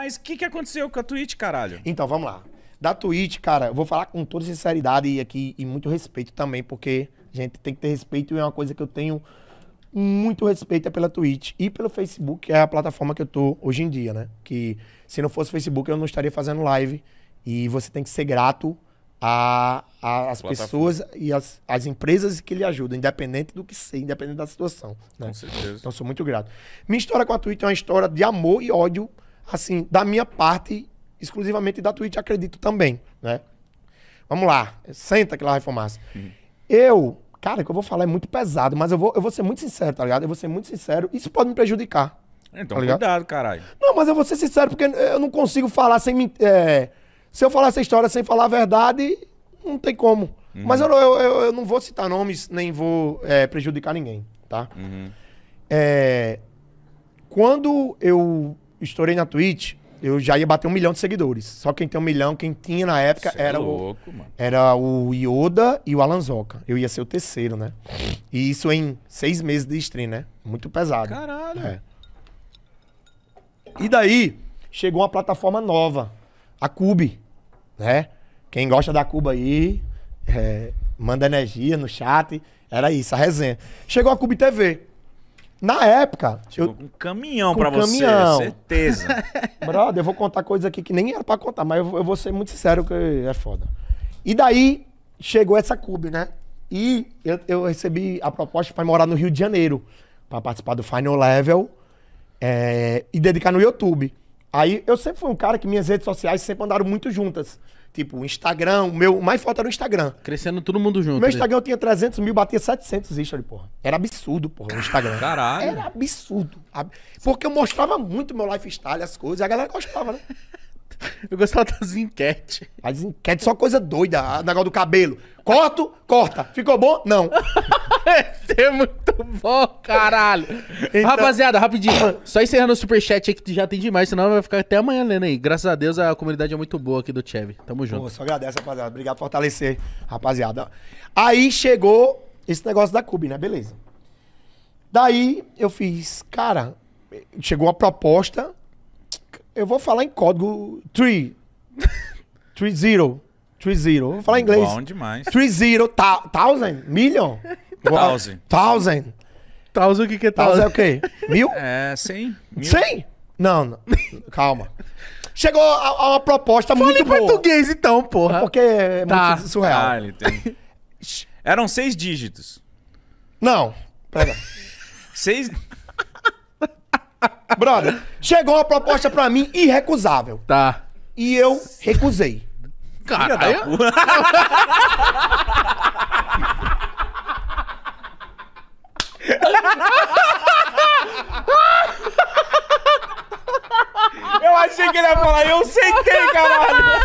Mas o que, que aconteceu com a Twitch, caralho? Então, vamos lá. Da Twitch, cara, eu vou falar com toda sinceridade e aqui e muito respeito também, porque a gente tem que ter respeito e é uma coisa que eu tenho muito respeito é pela Twitch e pelo Facebook, que é a plataforma que eu tô hoje em dia, né? Que se não fosse o Facebook eu não estaria fazendo live e você tem que ser grato às pessoas e às empresas que lhe ajudam, independente do que ser, independente da situação. Né? Com certeza. Então sou muito grato. Minha história com a Twitch é uma história de amor e ódio assim, da minha parte, exclusivamente da Twitch, acredito também, né? Vamos lá, senta que lá vai fumaça. Uhum. Eu, cara, o que eu vou falar é muito pesado, mas eu vou, eu vou ser muito sincero, tá ligado? Eu vou ser muito sincero, isso pode me prejudicar. Então tá cuidado, caralho. Não, mas eu vou ser sincero, porque eu não consigo falar sem... Me, é, se eu falar essa história sem falar a verdade, não tem como. Uhum. Mas eu, eu, eu, eu, não vou citar nomes, nem vou é, prejudicar ninguém, tá? Uhum. É, quando eu estourei na Twitch, eu já ia bater um milhão de seguidores. Só quem tem um milhão, quem tinha na época é era, é louco, o, mano. era o Yoda e o Alanzoca. Eu ia ser o terceiro, né? E isso em seis meses de stream, né? Muito pesado. Caralho. É. E daí, chegou uma plataforma nova, a Cube, né? Quem gosta da Cuba aí, é, manda energia no chat. Era isso, a resenha. Chegou a Cube TV. Na época. Chegou eu, com um caminhão para pra você, caminhão. certeza. Brother, eu vou contar coisas aqui que nem era pra contar, mas eu, eu vou ser muito sincero que é foda. E daí chegou essa Cube, né? E eu, eu recebi a proposta para morar no Rio de Janeiro, para participar do Final Level é, e dedicar no YouTube. Aí eu sempre fui um cara que minhas redes sociais sempre andaram muito juntas. Tipo, o Instagram, o meu o mais forte era o Instagram. Crescendo todo mundo junto. Meu Instagram eu tinha 300 mil, batia 700 ali porra. Era absurdo, porra, o Instagram. Caralho. Era absurdo. Porque eu mostrava muito meu lifestyle, as coisas, a galera gostava, né? Eu gostava das enquetes. As enquetes só coisa doida. O negócio do cabelo. Corto, corta. Ficou bom? Não. é muito bom, caralho. Então... Rapaziada, rapidinho. Só encerrando o superchat aí que já tem demais, senão vai ficar até amanhã lendo aí. Graças a Deus a comunidade é muito boa aqui do Chevy. Tamo junto. Pô, só rapaziada. Obrigado por fortalecer, rapaziada. Aí chegou esse negócio da Cube, né? Beleza. Daí eu fiz, cara, chegou a proposta. Eu vou falar em código 3. 3-0. 3-0. Vou falar em inglês. Bom demais. 3-0, thousand, million. Thousand. Thousand. Thousand, o que, que é thousand? Thousand é o quê? Mil? É, cem. Cem? Não, não. calma. Chegou a, a uma proposta muito boa. Fala em português então, porra. É porque é tá. muito surreal. Ah, ele tem. Eram seis dígitos. Não, pera. seis... Brother, chegou uma proposta pra mim irrecusável. Tá. E eu recusei. Caralho. Eu achei que ele ia falar, eu sentei, caralho!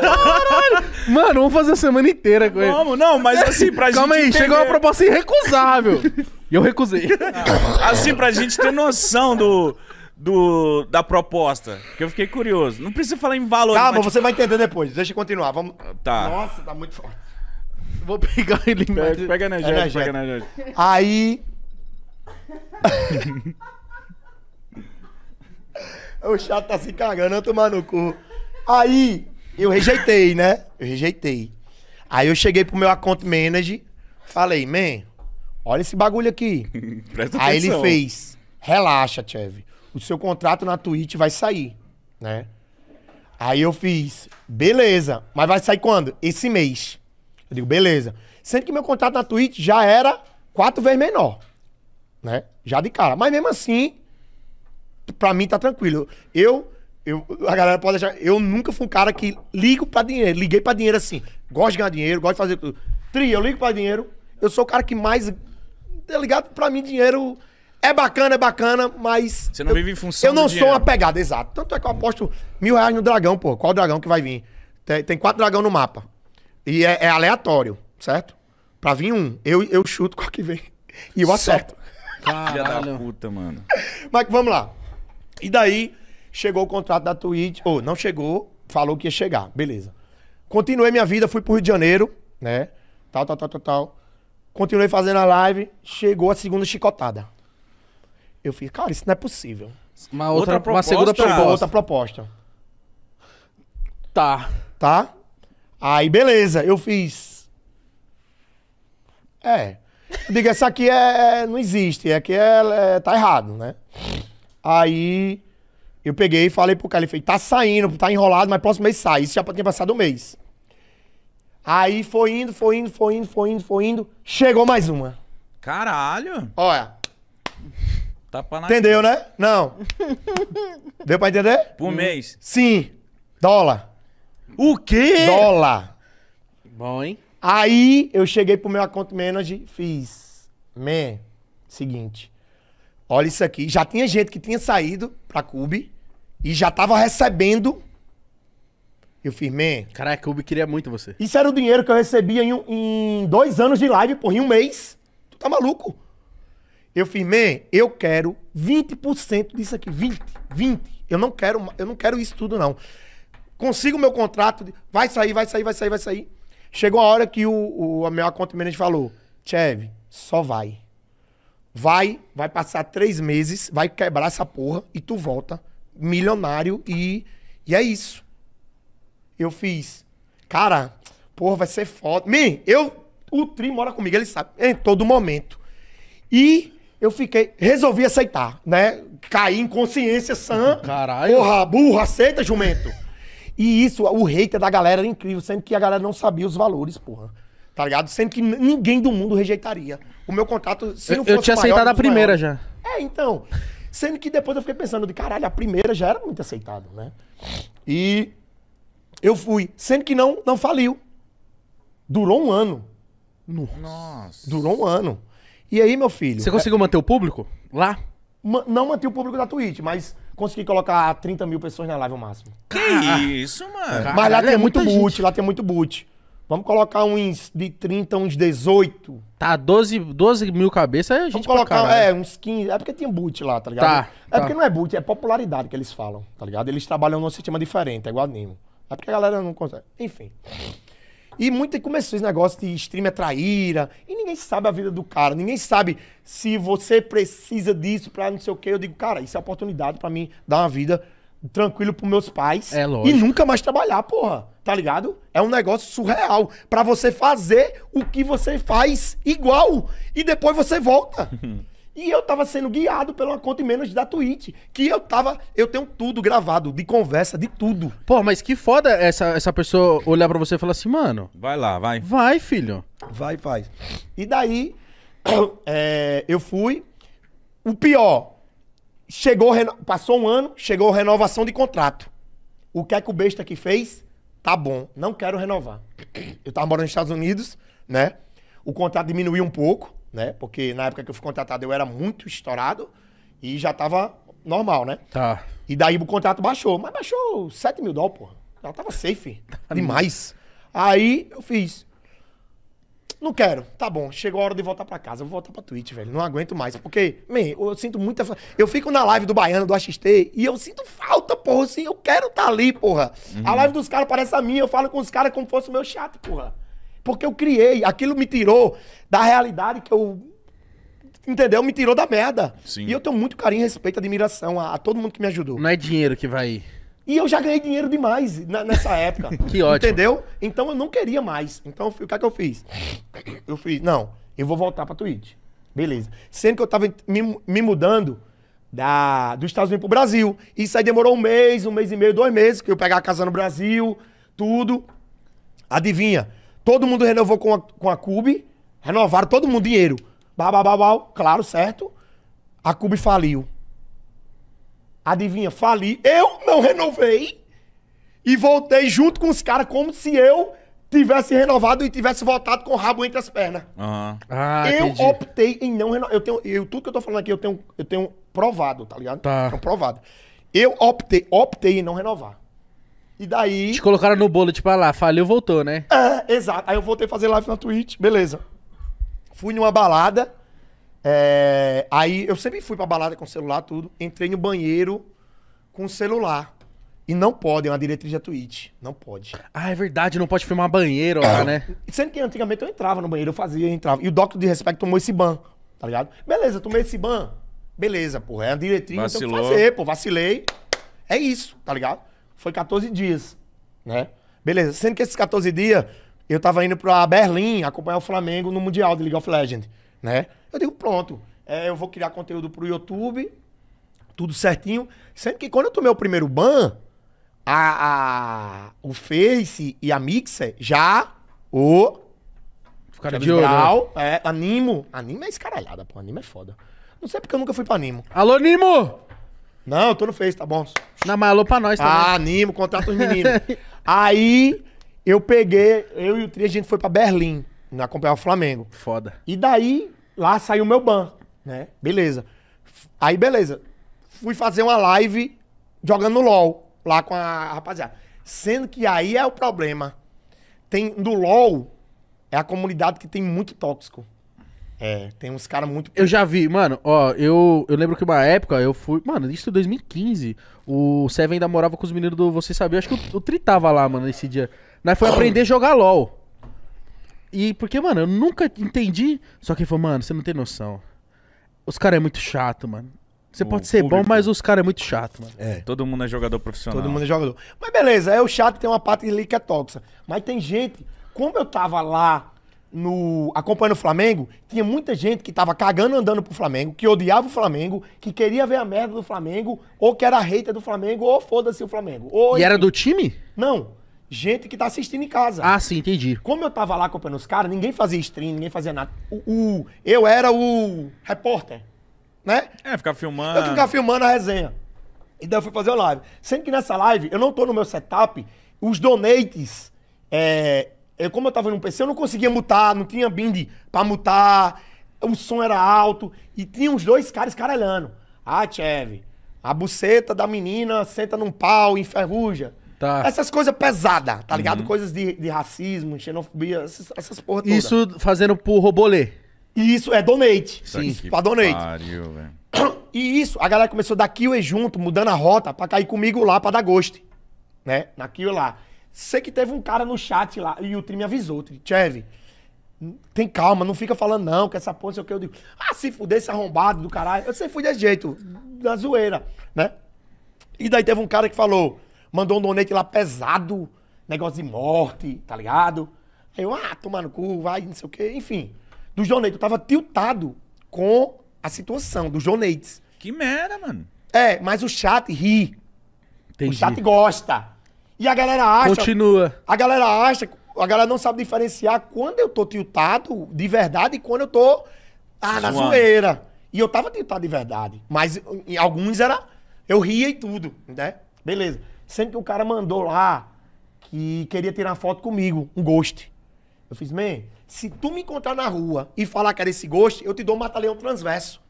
Caralho! Mano, vamos fazer a semana inteira com ele. Vamos, não, mas assim, pra Calma gente. Calma aí, entender... chegou uma proposta irrecusável. e eu recusei. Ah, assim, pra gente ter noção do, do, da proposta? Porque eu fiquei curioso. Não precisa falar em valor. Calma, mas... você vai entender depois. Deixa eu continuar. Vamos... Tá. Nossa, tá muito forte. Vou pegar ele mais. Pega, pega energético, pega energético. Aí... o chato tá se cagando, eu tomar no cu. Aí, eu rejeitei, né? Eu rejeitei. Aí eu cheguei pro meu account manager, falei, man, olha esse bagulho aqui. Presta Aí atenção. ele fez, relaxa, Cheve o seu contrato na Twitch vai sair, né? Aí eu fiz, beleza, mas vai sair quando? Esse mês. Eu digo, beleza. Sendo que meu contrato na Twitch já era quatro vezes menor, né? Já de cara. Mas mesmo assim, pra mim tá tranquilo. Eu, eu a galera pode achar, eu nunca fui um cara que ligo pra dinheiro, liguei pra dinheiro assim. Gosto de ganhar dinheiro, gosto de fazer tudo. Tri, eu ligo pra dinheiro. Eu sou o cara que mais, tá ligado? Pra mim, dinheiro é bacana, é bacana, mas. Você não eu, vive em função. Eu não sou uma pegada, exato. Tanto é que eu aposto mil reais no dragão, pô. Qual dragão que vai vir? Tem, tem quatro dragão no mapa. E é, é, aleatório, certo? Pra vir um, eu, eu chuto qual que vem. E eu acerto. Filha da puta, mano. Mas vamos lá. E daí, chegou o contrato da Twitch. Ou, oh, não chegou, falou que ia chegar. Beleza. Continuei minha vida, fui pro Rio de Janeiro, né? Tal, tal, tal, tal, tal. Continuei fazendo a live, chegou a segunda chicotada. Eu fiz, cara, isso não é possível. Uma outra, outra proposta, uma segunda ah, proposta. Outra proposta. Tá. Tá? Aí, beleza, eu fiz. É. Eu digo, essa aqui é, é não existe, aqui é, é, é, tá errado, né? Aí eu peguei e falei pro cara, ele fez, tá saindo, tá enrolado, mas próximo mês sai. Isso já tinha passado um mês. Aí foi indo, foi indo, foi indo, foi indo, foi indo. Chegou mais uma. Caralho! Olha, Tapa na Entendeu, cara. né? Não. Deu pra entender? Por hum. mês. Sim. Dólar. O quê? Dólar. Bom, hein? Aí eu cheguei pro meu account manager e fiz. Man, seguinte. Olha isso aqui. Já tinha gente que tinha saído pra Cube e já tava recebendo. Eu fiz, man. Caraca, a Cube queria muito você. Isso era o dinheiro que eu recebia em, em dois anos de live, porra, em um mês. Tu tá maluco? Eu firmei, eu quero 20% disso aqui, 20, 20. Eu não quero, eu não quero isso tudo não. Consigo meu contrato, vai sair, vai sair, vai sair, vai sair. Chegou a hora que o, o a minha conta manager falou, Cheve, só vai. Vai, vai passar três meses, vai quebrar essa porra e tu volta milionário e, e é isso. Eu fiz. Cara, porra, vai ser foda. Mim, eu, o Tri mora comigo, ele sabe, em todo momento. E eu fiquei, resolvi aceitar, né? Caí em consciência sã. Caralho. Porra, burro, aceita, jumento. E isso, o hater da galera era incrível, sendo que a galera não sabia os valores, porra. Tá ligado? Sendo que ninguém do mundo rejeitaria. O meu contrato, se não fosse Eu tinha aceitado a primeira maiores. já. É, então. Sendo que depois eu fiquei pensando de caralho, a primeira já era muito aceitado né? E eu fui. Sendo que não, não faliu. Durou um ano. Nossa. Durou um ano. E aí, meu filho. Você é conseguiu é... manter o público lá? Ma não manter o público da Twitch, mas consegui colocar 30 mil pessoas na live ao máximo. Que ah, isso, mano. Caralho, mas lá é tem é muito boot, gente. lá tem muito boot. Vamos colocar uns de 30, uns 18. Tá, 12, 12 mil cabeças é gente Vamos colocar, é, uns 15. É porque tem boot lá, tá ligado? Tá, é tá. porque não é boot, é popularidade que eles falam, tá ligado? Eles trabalham num sistema diferente, é igual a Nemo. É porque a galera não consegue. Enfim. E muito começou esse negócio de stream é traíra. E ninguém sabe a vida do cara. Ninguém sabe se você precisa disso pra não sei o quê. Eu digo, cara, isso é oportunidade para mim dar uma vida tranquilo pros meus pais. É e nunca mais trabalhar, porra. Tá ligado? É um negócio surreal. para você fazer o que você faz igual. E depois você volta. E eu tava sendo guiado pela conta e menos da Twitch. Que eu tava. Eu tenho tudo gravado, de conversa, de tudo. Pô, mas que foda essa, essa pessoa olhar para você e falar assim, mano. Vai lá, vai. Vai, filho. Vai, faz. E daí, é, eu fui. O pior, chegou. Passou um ano, chegou renovação de contrato. O que é que o besta que fez? Tá bom, não quero renovar. Eu tava morando nos Estados Unidos, né? O contrato diminuiu um pouco né? Porque na época que eu fui contratado eu era muito estourado e já tava normal, né? Tá. E daí o contrato baixou, mas baixou 7 mil dólares, porra. Já tava safe. demais. Aí eu fiz. Não quero, tá bom, chegou a hora de voltar para casa. Eu vou voltar pra Twitch, velho. Não aguento mais. Porque, man, eu sinto muita. Eu fico na live do Baiano, do AXT, e eu sinto falta, porra. Assim, eu quero estar tá ali, porra. Uhum. A live dos caras parece a minha. Eu falo com os caras como fosse o meu chato, porra. Porque eu criei. Aquilo me tirou da realidade que eu. Entendeu? Me tirou da merda. Sim. E eu tenho muito carinho, respeito, admiração a, a todo mundo que me ajudou. Não é dinheiro que vai. E eu já ganhei dinheiro demais na, nessa época. que ótimo. Entendeu? Então eu não queria mais. Então o que é que eu fiz? Eu fiz, não, eu vou voltar pra Twitch. Beleza. Sendo que eu tava me, me mudando da, dos Estados Unidos pro Brasil. Isso aí demorou um mês, um mês e meio, dois meses, que eu pegar a casa no Brasil, tudo. Adivinha? Todo mundo renovou com a, com a Cube, renovaram todo mundo dinheiro. Babababau, claro, certo. A Cube faliu. Adivinha, fali. Eu não renovei e voltei junto com os caras como se eu tivesse renovado e tivesse voltado com o rabo entre as pernas. Uhum. Ah, eu entendi. optei em não renovar. Eu tenho, eu, tudo que eu tô falando aqui eu tenho, eu tenho provado, tá ligado? Tá. provado. Eu optei, optei em não renovar. E daí. Te colocaram no bolo, tipo, ah lá, falhou, voltou, né? É, exato. Aí eu voltei a fazer live na Twitch, beleza. Fui numa balada. É... Aí eu sempre fui pra balada com celular, tudo. Entrei no banheiro com celular. E não pode, é uma diretriz da Twitch. Não pode. Ah, é verdade, não pode filmar banheiro lá, né? Sendo que antigamente eu entrava no banheiro, eu fazia, eu entrava. E o Doctor de Respeito tomou esse ban, tá ligado? Beleza, tomei esse ban. Beleza, porra. É a diretriz, então Vacilou. então fazer, pô. Vacilei. É isso, tá ligado? foi 14 dias, né? Beleza, sendo que esses 14 dias eu tava indo pra Berlim acompanhar o Flamengo no Mundial de League of Legends, né? Eu digo, pronto, é, eu vou criar conteúdo pro YouTube, tudo certinho. Sendo que quando eu tomei o primeiro ban, a, a o Face e a Mixer já... O... Ficaram de né? Brau, é, Animo. Animo é escaralhada, pô. Animo é foda. Não sei porque eu nunca fui pra Animo. Alô, Nimo! Não, eu tô no Face, tá bom. Na Malô pra nós também. Ah, animo, contrata os meninos. Aí eu peguei, eu e o Tri, a gente foi pra Berlim, na acompanhar o Flamengo. Foda. E daí, lá saiu meu ban, né? Beleza. Aí, beleza. Fui fazer uma live jogando no LOL, lá com a rapaziada. Sendo que aí é o problema. Tem, do LOL, é a comunidade que tem muito tóxico. É, tem uns caras muito. Eu já vi, mano, ó, eu, eu lembro que uma época eu fui. Mano, isso em 2015. O Seven ainda morava com os meninos do Você Sabia. Acho que o, o Tri tava lá, mano, nesse dia. Nós foi aprender a jogar LOL. E porque, mano, eu nunca entendi. Só que ele falou, mano, você não tem noção. Os caras é muito chato, mano. Você pode ser público. bom, mas os caras é muito chato, mano. É. Todo mundo é jogador profissional. Todo mundo é jogador. Mas beleza, é o chato tem uma parte ali que é tóxica. Mas tem gente. Como eu tava lá no acompanhando o Flamengo, tinha muita gente que tava cagando andando pro Flamengo, que odiava o Flamengo, que queria ver a merda do Flamengo, ou que era hater do Flamengo, ou foda-se o Flamengo. Ou, e era do time? Não. Gente que tá assistindo em casa. Ah, sim, entendi. Como eu tava lá acompanhando os caras, ninguém fazia stream, ninguém fazia nada. O, o eu era o repórter, né? É, ficar filmando. Eu ficava filmando a resenha. E daí eu fui fazer a live. Sendo que nessa live, eu não tô no meu setup, os donates é, eu, como eu tava no PC, eu não conseguia mutar, não tinha bind pra mutar, o som era alto, e tinha uns dois caras caralhando. Ah, Cheve, a buceta da menina senta num pau, enferruja. Tá. Essas coisas pesadas, tá ligado? Uhum. Coisas de, de, racismo, xenofobia, essas, essas porra Isso fazendo por robolê. E isso é donate. Sim. Isso pra donate. Pariu, velho. E isso, a galera começou da Kiwi junto, mudando a rota pra cair comigo lá pra dar ghost. Né? Na Kiwi lá. Sei que teve um cara no chat lá, e o time avisou, Cheve, tem calma, não fica falando não, que essa porra, sei o que. Eu digo, ah, se fuder esse arrombado do caralho. Eu sei fui desse jeito, da zoeira, né? E daí teve um cara que falou, mandou um donate lá pesado, negócio de morte, tá ligado? Aí eu, ah, tomar no cu, vai, não sei o que, enfim. Do João Neito, eu tava tiltado com a situação do João Neites. Que merda, mano. É, mas o chat ri. Entendi. O chat gosta. E a galera acha. Continua. A galera acha. A galera não sabe diferenciar quando eu tô tiltado de verdade e quando eu tô. Ah, na zoeira. E eu tava tiltado de verdade. Mas em alguns era. Eu ria e tudo, né? Beleza. Sempre que o cara mandou lá que queria tirar foto comigo, um ghost. Eu fiz, man, se tu me encontrar na rua e falar que era esse ghost, eu te dou um mataleão transverso.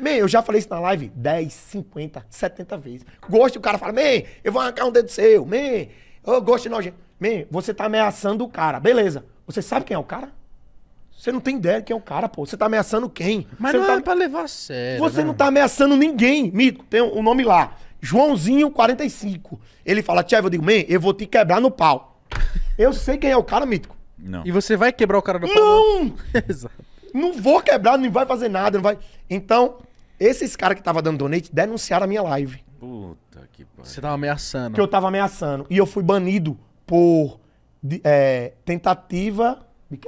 Man, eu já falei isso na live 10, 50, 70 vezes. Gosto, o cara fala, man, eu vou arrancar um dedo seu, man, eu gosto de nojento. Man, você tá ameaçando o cara, beleza. Você sabe quem é o cara? Você não tem ideia de quem é o cara, pô. Você tá ameaçando quem? Mas você não, não tá... é pra levar a sério. Você né? não tá ameaçando ninguém. Mito, tem o um nome lá. Joãozinho45. Ele fala, Tchev, eu digo, man, eu vou te quebrar no pau. Eu sei quem é o cara, Mítico. Não. E você vai quebrar o cara no pau? Né? Não! não. Exato. Não vou quebrar, não vai fazer nada, não vai. Então, esses caras que tava dando donate denunciaram a minha live. Puta que pariu. Você tava ameaçando. Que eu tava ameaçando. E eu fui banido por é, tentativa. De que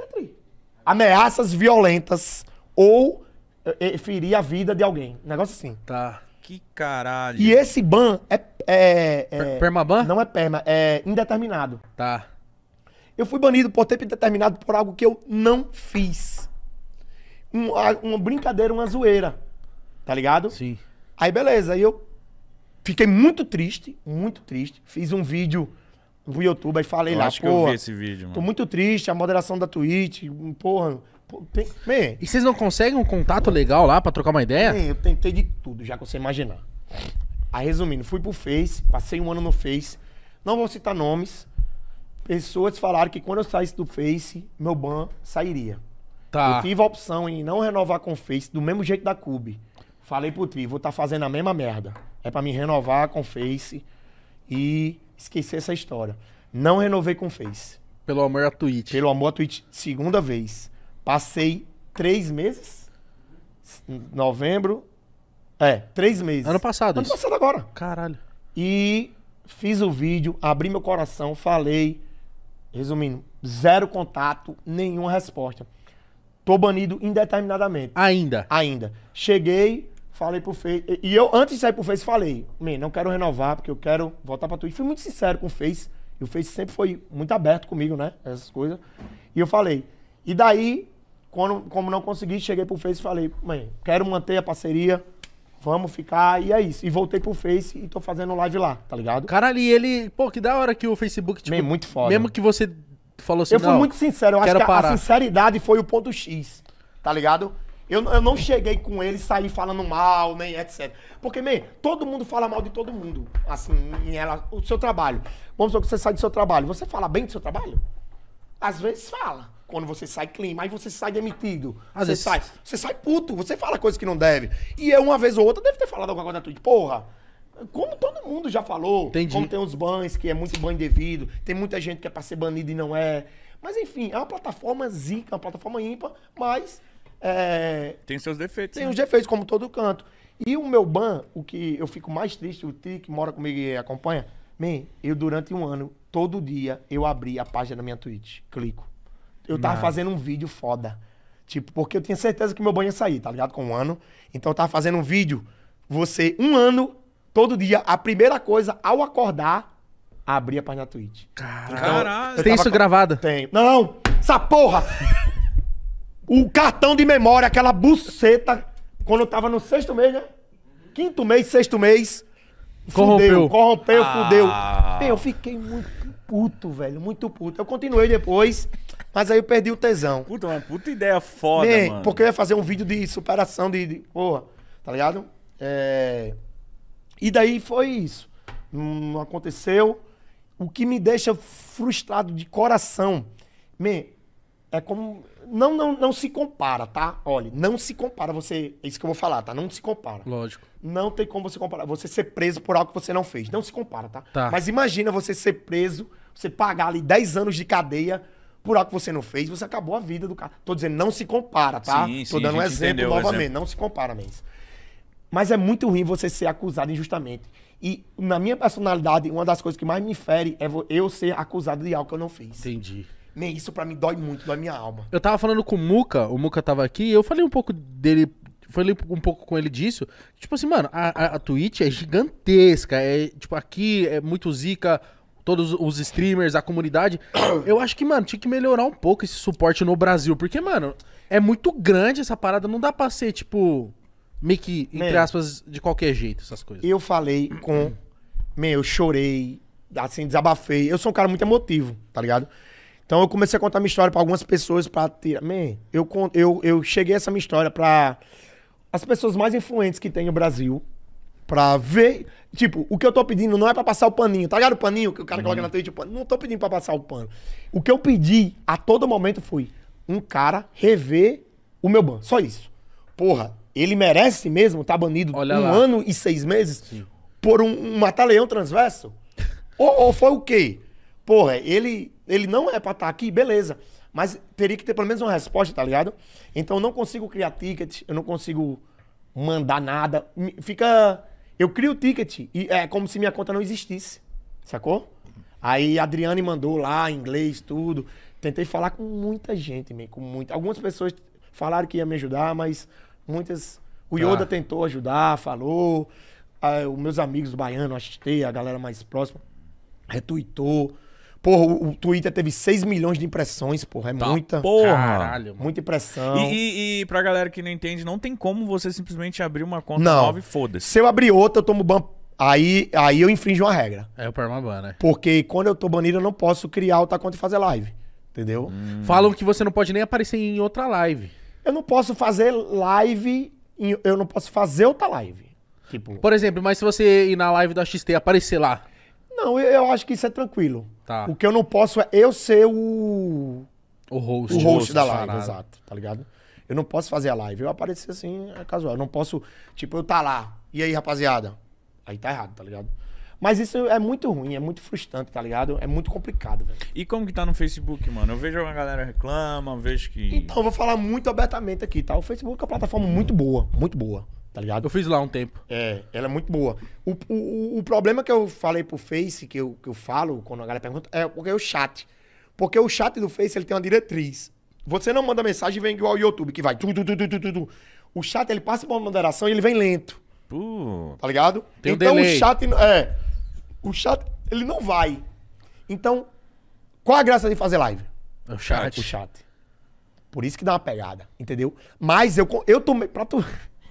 Ameaças violentas ou é, é, ferir a vida de alguém. Um negócio assim. Tá. Que caralho. E esse ban é. é, é Permaban? Não é perma, é indeterminado. Tá. Eu fui banido por tempo indeterminado por algo que eu não fiz. Um, uma brincadeira, uma zoeira. Tá ligado? Sim. Aí beleza, aí eu fiquei muito triste, muito triste. Fiz um vídeo no YouTube e falei eu lá, acho que eu vi esse vídeo, mano. Tô muito triste, a moderação da Twitch, porra. Tem... e vocês não conseguem um contato legal lá pra trocar uma ideia? Man, eu tentei de tudo, já que você imaginar. Aí, resumindo, fui pro Face, passei um ano no Face. Não vou citar nomes. Pessoas falaram que quando eu saísse do Face, meu ban sairia. Tá. Eu tive a opção em não renovar com o Face do mesmo jeito da Cube. Falei pro Tri, vou estar tá fazendo a mesma merda. É para me renovar com Face e esquecer essa história. Não renovei com Face. Pelo amor à Twitch. Pelo amor à Twitch, segunda vez. Passei três meses. Novembro. É, três meses. Ano passado. Ano isso. passado agora. Caralho. E fiz o vídeo, abri meu coração, falei. Resumindo, zero contato, nenhuma resposta. Tô banido indeterminadamente. Ainda? Ainda. Cheguei, Falei pro Face. E eu, antes de sair pro Face, falei: Man, não quero renovar, porque eu quero voltar pra Twitch. Fui muito sincero com o Face. E o Face sempre foi muito aberto comigo, né? Essas coisas. E eu falei. E daí, quando, como não consegui, cheguei pro Face e falei: Man, quero manter a parceria. Vamos ficar, e é isso. E voltei pro Face e tô fazendo live lá, tá ligado? cara ali ele. Pô, que da hora que o Facebook. Tipo, muito foda. Mesmo que você falou assim, Eu fui muito sincero. Eu acho que a, a sinceridade foi o ponto X, tá ligado? Eu, eu não cheguei com ele e saí falando mal, nem etc. Porque, meio todo mundo fala mal de todo mundo. Assim, em ela o seu trabalho. Vamos supor que você sai do seu trabalho. Você fala bem do seu trabalho? Às vezes fala. Quando você sai clean, aí você sai demitido. Às você vezes... sai. Você sai puto, você fala coisa que não deve. E eu, é uma vez ou outra, deve ter falado alguma coisa na Twitch. Porra, como todo mundo já falou, Entendi. como tem os bans que é muito ban indevido, tem muita gente que é pra ser banido e não é. Mas enfim, é uma plataforma zica, uma plataforma ímpar, mas é, tem seus defeitos. Tem né? os defeitos, como todo canto. E o meu ban, o que eu fico mais triste, o Tri que mora comigo e acompanha, man, eu durante um ano, todo dia, eu abri a página da minha Twitch, clico. Eu tava Não. fazendo um vídeo foda. Tipo, porque eu tinha certeza que meu banho ia sair, tá ligado? Com um ano. Então eu tava fazendo um vídeo, você, um ano, todo dia, a primeira coisa, ao acordar, abrir a página da Twitch. Caralho. Então, Caralho. Tem isso gravado? Tem. Não, essa porra! O cartão de memória, aquela buceta, quando eu tava no sexto mês, né? Quinto mês, sexto mês. Corrompeu. Fudeu, corrompeu, ah. fudeu. Eu fiquei muito puto, velho. Muito puto. Eu continuei depois, mas aí eu perdi o tesão. Puta, mano, puta ideia foda, Nem, né, mano. Porque eu ia fazer um vídeo de superação de. de porra, tá ligado? É... E daí foi isso. Não aconteceu. O que me deixa frustrado de coração. Man, é como. Não, não, não se compara, tá? Olha, não se compara você. É isso que eu vou falar, tá? Não se compara. Lógico. Não tem como você comparar. Você ser preso por algo que você não fez. Não se compara, tá? tá. Mas imagina você ser preso, você pagar ali 10 anos de cadeia por algo que você não fez, você acabou a vida do cara. Tô dizendo, não se compara, tá? Sim, Tô sim, dando um exemplo novamente. Exemplo. Não se compara mesmo. Mas é muito ruim você ser acusado injustamente. E na minha personalidade, uma das coisas que mais me fere é eu ser acusado de algo que eu não fiz. Entendi. Man, isso pra mim dói muito, dói minha alma. Eu tava falando com o Muca, o Muca tava aqui, eu falei um pouco dele. Falei um pouco com ele disso. Tipo assim, mano, a, a, a Twitch é gigantesca. É, tipo, aqui é muito zica, todos os streamers, a comunidade. Eu acho que, mano, tinha que melhorar um pouco esse suporte no Brasil. Porque, mano, é muito grande essa parada, não dá pra ser, tipo, meio que, entre aspas, de qualquer jeito, essas coisas. Eu falei com. Meu, eu chorei, assim, desabafei. Eu sou um cara muito emotivo, tá ligado? Então eu comecei a contar minha história para algumas pessoas para tirar. Man, eu, eu, eu cheguei essa minha história para as pessoas mais influentes que tem no Brasil pra ver. Tipo, o que eu tô pedindo não é pra passar o paninho, tá ligado? O paninho que o cara uhum. coloca na uhum. Twitch, o Não tô pedindo pra passar o pano. O que eu pedi a todo momento foi um cara rever o meu ban. Só isso. Porra, ele merece mesmo tá banido Olha um lá. ano e seis meses Sim. por um, um mataleão transverso? ou, ou, foi o quê? Porra, ele ele não é para estar tá aqui, beleza. Mas teria que ter pelo menos uma resposta, tá ligado? Então eu não consigo criar tickets, eu não consigo mandar nada. Fica. Eu crio ticket e é como se minha conta não existisse, sacou? Aí a Adriane mandou lá, inglês, tudo. Tentei falar com muita gente, man, com muita. Algumas pessoas falaram que ia me ajudar, mas muitas. O Yoda ah. tentou ajudar, falou. Ah, os meus amigos do Baiano, a galera mais próxima, retuitou. Porra, o Twitter teve 6 milhões de impressões, porra. É tá muita. Porra. Caralho, mano. Muita impressão. E, e, e pra galera que não entende, não tem como você simplesmente abrir uma conta não. nova e foda-se. Se eu abrir outra, eu tomo ban. Aí, aí eu infringo uma regra. É o permaban, né? Porque quando eu tô banido, eu não posso criar outra conta e fazer live. Entendeu? Hum. Falam que você não pode nem aparecer em outra live. Eu não posso fazer live. Em... eu não posso fazer outra live. Tipo... Por exemplo, mas se você ir na live da XT aparecer lá. Não, eu, acho que isso é tranquilo. Tá. O que eu não posso é eu ser o. O host. O host da live, exato, tá ligado? Eu não posso fazer a live. Eu aparecer assim, é casual. Eu não posso, tipo, eu tá lá. E aí, rapaziada? Aí tá errado, tá ligado? Mas isso é muito ruim, é muito frustrante, tá ligado? É muito complicado, velho. E como que tá no Facebook, mano? Eu vejo uma galera reclama, vejo que. Então, eu vou falar muito abertamente aqui, tá? O Facebook é uma plataforma muito boa, muito boa tá ligado? Eu fiz lá um tempo. É, ela é muito boa. O, o, o problema que eu falei pro Face, que eu, que eu falo quando a galera pergunta, é porque é o chat. Porque o chat do Face, ele tem uma diretriz. Você não manda mensagem e vem igual ao YouTube, que vai... Tu, tu, tu, tu, tu, O chat, ele passa por uma moderação e ele vem lento. Uh, tá ligado? Tem então o chat... É, o chat, ele não vai. Então, qual a graça de fazer live? É o chat. É o chat. Por isso que dá uma pegada, entendeu? Mas eu, eu tomei... Pra tu...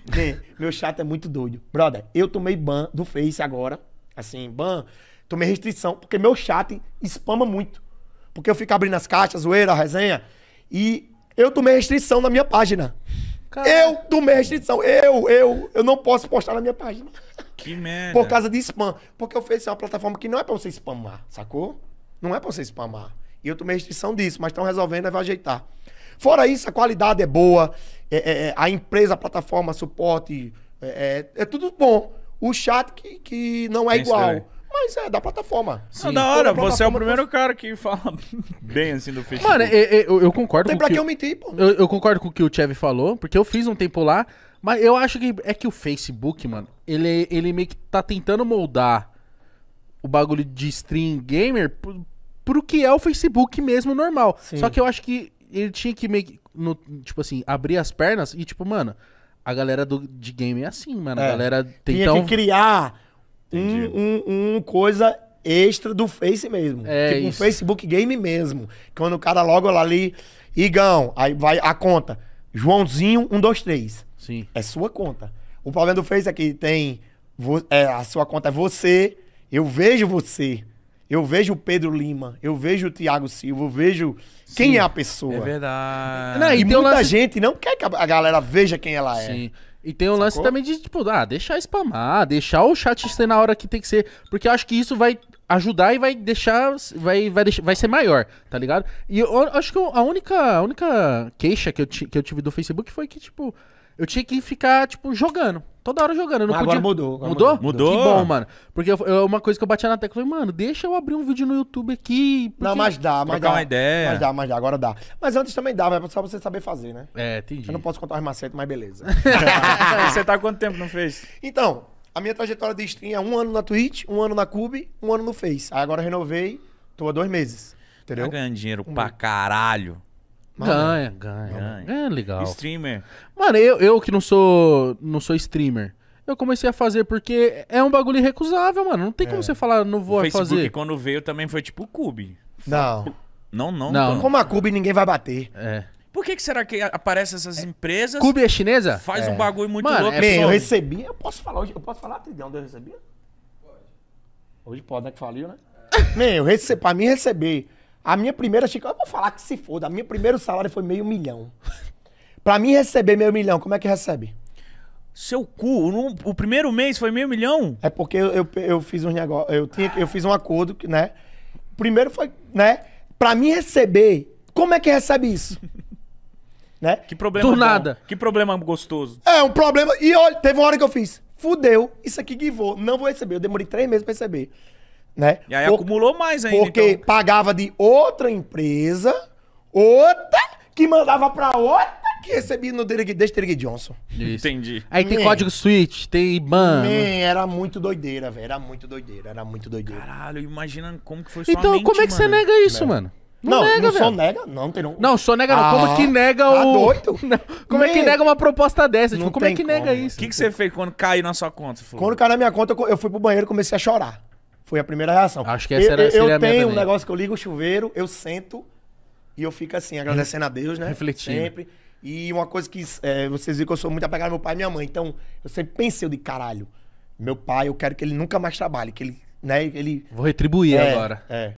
Né? Meu chato é muito doido. Brother, eu tomei ban do Face agora. Assim, ban. Tomei restrição, porque meu chat spama muito. Porque eu fico abrindo as caixas, zoeira, resenha. E eu tomei restrição na minha página. Eu tomei restrição. Eu, eu, eu não posso postar na minha página. Que merda. Por causa de spam. Porque o Face é uma plataforma que não é pra você spamar, sacou? Não é pra você spamar. E eu tomei restrição disso, mas estão resolvendo, vai ajeitar. Fora isso, a qualidade é boa. É, é, é, a empresa, a plataforma, suporte, é, é, é, tudo bom. O chat que, que não é Tem é igual. Estranho. Mas é da plataforma. Sim. Não, da hora, você é o primeiro cara que fala bem assim do Facebook. Mano, eu, eu concordo Tem com pra que eu mentir, pô. Eu, eu concordo com o que o Chevy falou, porque eu fiz um tempo lá, mas eu acho que é que o Facebook, mano, ele, ele meio que tá tentando moldar o bagulho de stream gamer pro, pro que é o Facebook mesmo normal. Sim. Só que eu acho que ele tinha que meio que, no, tipo assim, abrir as pernas e, tipo, mano, a galera do, de game é assim, mano. É. A galera tem tinha tão... que criar um, um, um, coisa extra do Face mesmo. É tipo, um Facebook game mesmo. Quando o cara logo lá ali, Igão, aí vai a conta. Joãozinho 123. Sim. É sua conta. O problema do Face é que tem. É, a sua conta é você, eu vejo você. Eu vejo o Pedro Lima, eu vejo o Thiago Silva, eu vejo Sim, quem é a pessoa. É verdade. Não, e, e muita lance... gente não quer que a galera veja quem ela é. Sim. E tem um lance também de, tipo, ah, deixar spamar, deixar o chat ser na hora que tem que ser. Porque eu acho que isso vai ajudar e vai deixar. Vai, vai, deixar, vai ser maior, tá ligado? E eu, eu acho que a única, a única queixa que eu, que eu tive do Facebook foi que, tipo, eu tinha que ficar, tipo, jogando. Toda hora jogando. Eu não Mas podia... agora mudou. agora mudou. Mudou? Que bom, mano. Porque eu- uma coisa que eu bati na tecla, eu falei, mano, deixa eu abrir um vídeo no YouTube aqui. porque- Não, mas dá, mas Trocar dá. uma ideia. Mas dá, mas dá, agora dá. Mas antes também dava, é só você saber fazer, né? É, entendi. Eu não posso contar o macetes, mas beleza. Você tá há quanto tempo não fez? Então, a minha trajetória de stream é um ano na Twitch, um ano na Cube, um ano no Face. Aí agora renovei, tô há dois meses. Tá ganhando dinheiro pra caralho. Né? Ganha, ganha, ganha. É legal. Streamer. Mano, eu, eu que não sou, não sou streamer. Eu comecei a fazer porque é um bagulho irrecusável, mano. Não tem como é. você falar, não vou O Facebook, fazer. quando veio, também foi tipo o Cube. Não. Não, não. Não. Como a cube ninguém vai bater. É. Por que, que será que aparecem essas é. empresas, Cube é chinesa? faz um é. bagulho muito Mano, louco? é eu recebi, eu posso falar hoje, eu posso falar tridão trilhão onde eu Hoje pode, né? Que faliu, né? Man, eu recebi, pra mim receber a minha primeira chiclete, eu vou falar que se foda, a minha primeiro salário foi meio milhão. pra mim receber meio milhão, como é que recebe? Seu cu, no, o primeiro mês foi meio milhão? É porque eu, eu, eu fiz um negócio, eu, tinha, eu fiz um acordo, né? Primeiro foi, né? Pra mim receber, como é que recebe isso? né? Que problema Do bom, nada. Que problema gostoso. É, um problema. E olha, teve uma hora que eu fiz. Fudeu, isso aqui guivou, não vou receber. Eu demorei três meses pra receber. Né? E aí Por, acumulou mais ainda. Porque então... pagava de outra empresa, outra que mandava pra outra que recebia no Derek, desde Johnson. Isso. Entendi. Aí tem Man. código switch, tem IBAN. era muito doideira, velho. Era muito doideira, era muito doideira. Caralho, imagina como que foi sua Então, mente, como é que mano? você nega isso, Man. É. mano? Não, não, nega, não só nega, não tem não. Não, só nega ah, não. Como ah, que nega tá o. Doido? Como Man. é que nega uma proposta dessa? Tipo, como é que como, nega isso? O que, que você fez quando caiu na sua conta? Falou? Quando caiu na minha conta, eu fui pro banheiro e comecei a chorar. Foi a primeira reação. Acho que essa eu, era, eu, eu tenho um negócio que eu ligo o chuveiro, eu sento e eu fico assim, agradecendo a Deus, né? Refletindo. Sempre. E uma coisa que é, vocês viram que eu sou muito apegado ao meu pai e minha mãe. Então, eu sempre pensei de caralho, meu pai, eu quero que ele nunca mais trabalhe, que ele, né, ele... Vou retribuir é, agora. É.